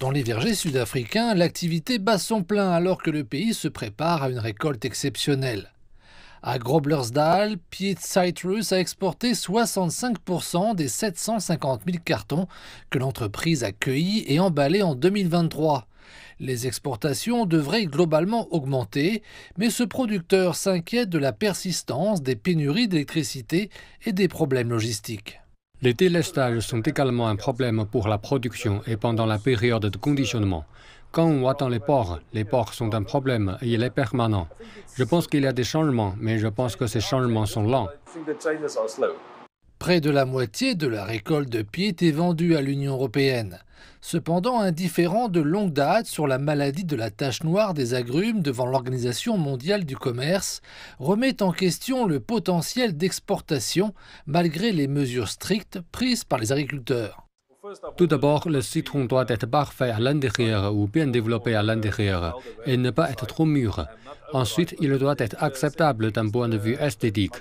Dans les vergers sud-africains, l'activité bat son plein alors que le pays se prépare à une récolte exceptionnelle. À Groblersdal, Piet Citrus a exporté 65% des 750 000 cartons que l'entreprise a cueillis et emballés en 2023. Les exportations devraient globalement augmenter, mais ce producteur s'inquiète de la persistance des pénuries d'électricité et des problèmes logistiques. Les délestages sont également un problème pour la production et pendant la période de conditionnement. Quand on attend les ports, les ports sont un problème et il est permanent. Je pense qu'il y a des changements, mais je pense que ces changements sont lents. Près de la moitié de la récolte de pied est vendue à l'Union européenne. Cependant, un différent de longue date sur la maladie de la tache noire des agrumes devant l'Organisation mondiale du commerce, remet en question le potentiel d'exportation malgré les mesures strictes prises par les agriculteurs. Tout d'abord, le citron doit être parfait à l'intérieur ou bien développé à l'intérieur et ne pas être trop mûr. Ensuite, il doit être acceptable d'un point de vue esthétique.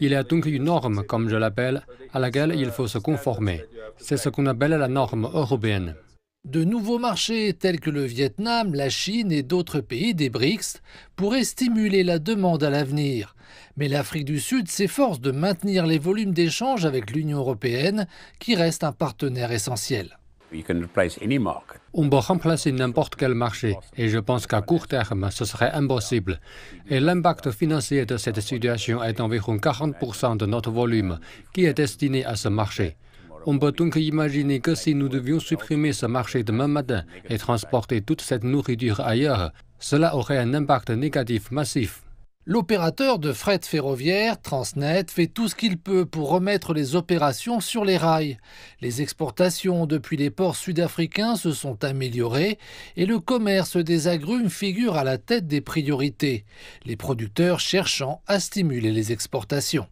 Il y a donc une norme, comme je l'appelle, à laquelle il faut se conformer. C'est ce qu'on appelle la norme européenne. De nouveaux marchés tels que le Vietnam, la Chine et d'autres pays des BRICS pourraient stimuler la demande à l'avenir. Mais l'Afrique du Sud s'efforce de maintenir les volumes d'échanges avec l'Union européenne, qui reste un partenaire essentiel. On peut remplacer n'importe quel marché et je pense qu'à court terme, ce serait impossible. Et l'impact financier de cette situation est d'environ 40% de notre volume qui est destiné à ce marché. On peut donc imaginer que si nous devions supprimer ce marché demain matin et transporter toute cette nourriture ailleurs, cela aurait un impact négatif massif. L'opérateur de fret ferroviaire, Transnet, fait tout ce qu'il peut pour remettre les opérations sur les rails. Les exportations depuis les ports sud-africains se sont améliorées et le commerce des agrumes figure à la tête des priorités, les producteurs cherchant à stimuler les exportations.